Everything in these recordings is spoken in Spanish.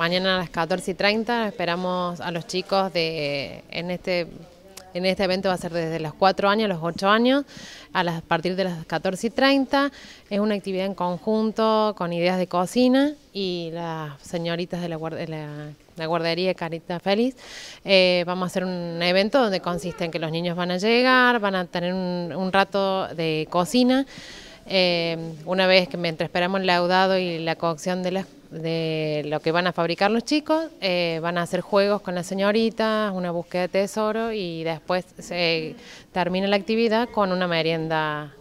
mañana a las 14 y 30 esperamos a los chicos de, en este en este evento va a ser desde los 4 años a los 8 años, a, partir de las 14 y 30. Es una actividad en conjunto con ideas de cocina y las señoritas de la, guardería Carita Feliz. Eh, vamos a hacer un evento donde consiste en que los niños van a llegar, van a tener un, rato de cocina. Eh, una vez que mientras esperamos el laudado y la cocción de las de lo que van a fabricar los chicos, eh, van a hacer juegos con las señoritas, una búsqueda de tesoro y después se termina la actividad con una merienda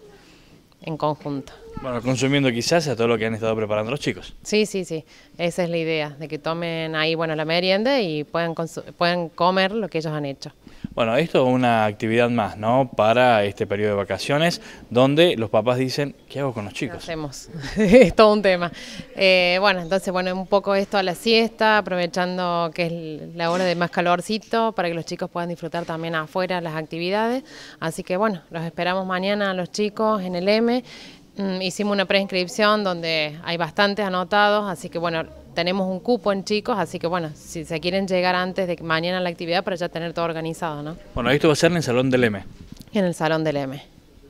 en conjunto. Bueno, consumiendo quizás a todo lo que han estado preparando los chicos. Sí, sí, sí. Esa es la idea, de que tomen ahí bueno la merienda y puedan, puedan comer lo que ellos han hecho. Bueno, esto es una actividad más, ¿no? Para este periodo de vacaciones, donde los papás dicen, ¿qué hago con los chicos? hacemos? es todo un tema. Eh, bueno, entonces, bueno, un poco esto a la siesta, aprovechando que es la hora de más calorcito, para que los chicos puedan disfrutar también afuera las actividades. Así que, bueno, los esperamos mañana a los chicos en el M. Mm, hicimos una preinscripción donde hay bastantes anotados, así que bueno, tenemos un cupo en chicos, así que bueno, si se quieren llegar antes de mañana a la actividad para ya tener todo organizado, ¿no? Bueno, esto va a ser en el Salón del M. En el Salón del M.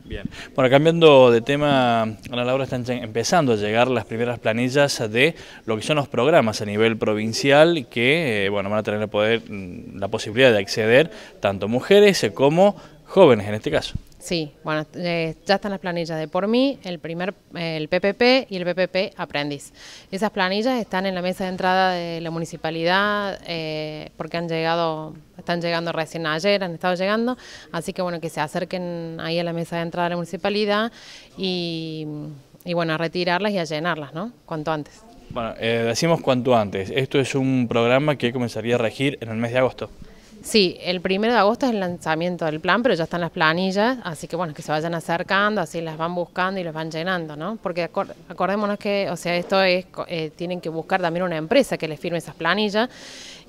Bien. Bueno, cambiando de tema, Ana Laura, están empezando a llegar las primeras planillas de lo que son los programas a nivel provincial que, eh, bueno, van a tener poder, mm, la posibilidad de acceder tanto mujeres como jóvenes en este caso. Sí, bueno, eh, ya están las planillas de por mí, el primer, el PPP y el PPP aprendiz. Esas planillas están en la mesa de entrada de la municipalidad eh, porque han llegado, están llegando recién ayer, han estado llegando, así que bueno, que se acerquen ahí a la mesa de entrada de la municipalidad y, y bueno, a retirarlas y a llenarlas, ¿no? Cuanto antes. Bueno, eh, decimos cuanto antes. Esto es un programa que comenzaría a regir en el mes de agosto. Sí, el primero de agosto es el lanzamiento del plan, pero ya están las planillas, así que bueno, que se vayan acercando, así las van buscando y las van llenando, ¿no? Porque acordémonos que, o sea, esto es, eh, tienen que buscar también una empresa que les firme esas planillas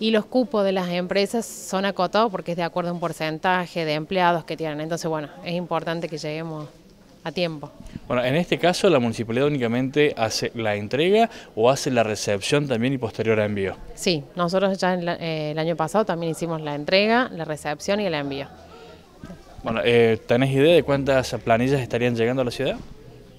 y los cupos de las empresas son acotados porque es de acuerdo a un porcentaje de empleados que tienen, entonces bueno, es importante que lleguemos a tiempo. Bueno, en este caso la municipalidad únicamente hace la entrega o hace la recepción también y posterior a envío. Sí, nosotros ya eh, el año pasado también hicimos la entrega, la recepción y el envío. Bueno, eh, ¿tenés idea de cuántas planillas estarían llegando a la ciudad?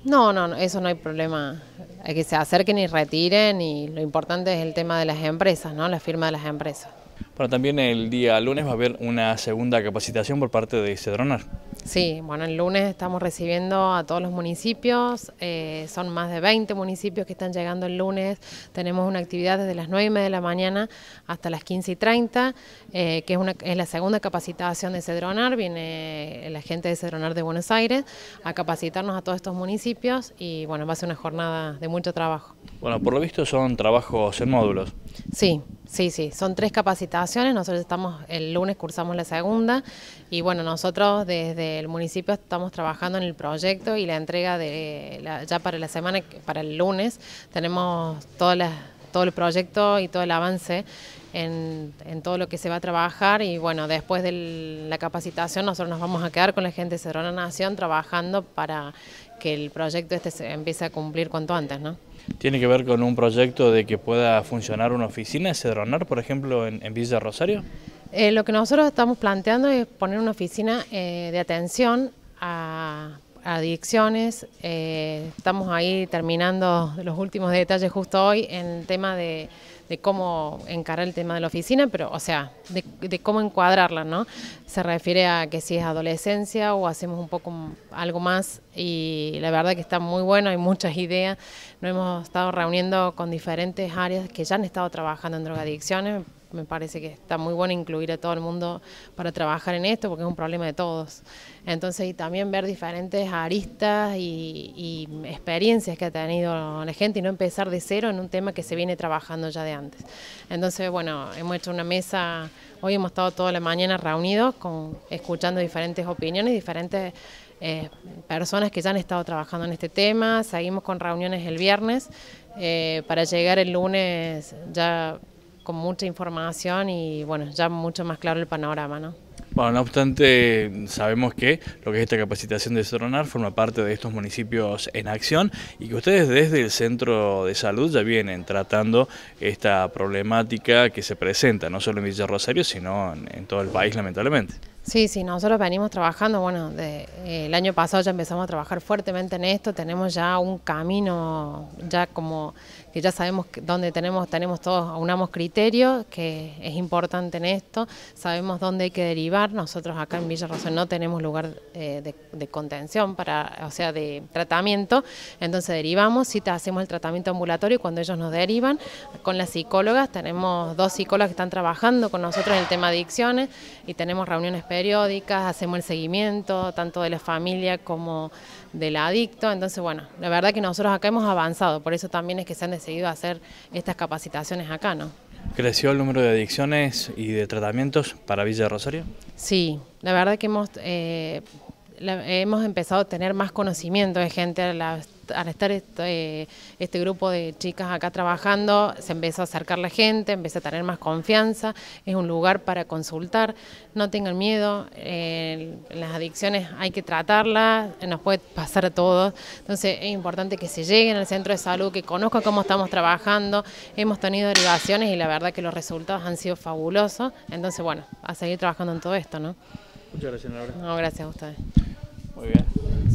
No, no, eso no hay problema. Hay que se acerquen y retiren y lo importante es el tema de las empresas, ¿no? La firma de las empresas. Bueno, también el día lunes va a haber una segunda capacitación por parte de Cedronar. Sí, bueno, el lunes estamos recibiendo a todos los municipios, eh, son más de 20 municipios que están llegando el lunes, tenemos una actividad desde las 9 y media de la mañana hasta las 15 y 30, eh, que es, una, es la segunda capacitación de Cedronar, viene la gente de Cedronar de Buenos Aires a capacitarnos a todos estos municipios y bueno, va a ser una jornada de mucho trabajo. Bueno, por lo visto son trabajos en módulos. Sí, Sí, sí, son tres capacitaciones, nosotros estamos, el lunes cursamos la segunda y bueno, nosotros desde el municipio estamos trabajando en el proyecto y la entrega de ya para la semana, para el lunes, tenemos todas todo el proyecto y todo el avance en, en, todo lo que se va a trabajar y bueno, después de la capacitación nosotros nos vamos a quedar con la gente de la Nación trabajando para que el proyecto este se empiece a cumplir cuanto antes, ¿no? ¿Tiene que ver con un proyecto de que pueda funcionar una oficina, ese dronar, por ejemplo, en, Villa Rosario? Eh, lo que nosotros estamos planteando es poner una oficina eh, de atención a adicciones. Eh, estamos ahí terminando los últimos detalles justo hoy en el tema de de cómo encarar el tema de la oficina, pero, o sea, de, cómo encuadrarla, ¿no? Se refiere a que si es adolescencia o hacemos un poco algo más y la verdad que está muy bueno, hay muchas ideas. Nos hemos estado reuniendo con diferentes áreas que ya han estado trabajando en drogadicciones, me parece que está muy bueno incluir a todo el mundo para trabajar en esto porque es un problema de todos. Entonces, y también ver diferentes aristas y, experiencias que ha tenido la gente y no empezar de cero en un tema que se viene trabajando ya de antes. Entonces, bueno, hemos hecho una mesa, hoy hemos estado toda la mañana reunidos con, escuchando diferentes opiniones, diferentes eh, personas que ya han estado trabajando en este tema. Seguimos con reuniones el viernes eh, para llegar el lunes ya con mucha información y bueno, ya mucho más claro el panorama, ¿no? Bueno, no obstante, sabemos que lo que es esta capacitación de Soronar forma parte de estos municipios en acción y que ustedes desde el Centro de Salud ya vienen tratando esta problemática que se presenta, no solo en Villa Rosario, sino en todo el país, lamentablemente. Sí, sí, nosotros venimos trabajando, bueno, de, eh, el año pasado ya empezamos a trabajar fuertemente en esto, tenemos ya un camino, ya como que ya sabemos dónde tenemos, tenemos todos, aunamos criterios, que es importante en esto, sabemos dónde hay que derivar, nosotros acá en Villa Rosa no tenemos lugar eh, de, contención, para, o sea, de tratamiento, entonces derivamos, sí hacemos el tratamiento ambulatorio y cuando ellos nos derivan, con las psicólogas, tenemos dos psicólogas que están trabajando con nosotros en el tema de adicciones y tenemos reuniones periódicas, hacemos el seguimiento tanto de la familia como del adicto. Entonces, bueno, la verdad que nosotros acá hemos avanzado, por eso también es que se han decidido hacer estas capacitaciones acá, ¿no? ¿Creció el número de adicciones y de tratamientos para Villa Rosario? Sí, la verdad que hemos... Eh, hemos empezado a tener más conocimiento de gente a la, al estar este, este, grupo de chicas acá trabajando, se empezó a acercar la gente, empieza a tener más confianza, es un lugar para consultar, no tengan miedo, eh, las adicciones hay que tratarlas, nos puede pasar a todos, entonces es importante que se lleguen al centro de salud, que conozcan cómo estamos trabajando, hemos tenido derivaciones y la verdad que los resultados han sido fabulosos, entonces bueno, a seguir trabajando en todo esto, ¿no? Muchas gracias, Laura. No, gracias a ustedes. Muy bien.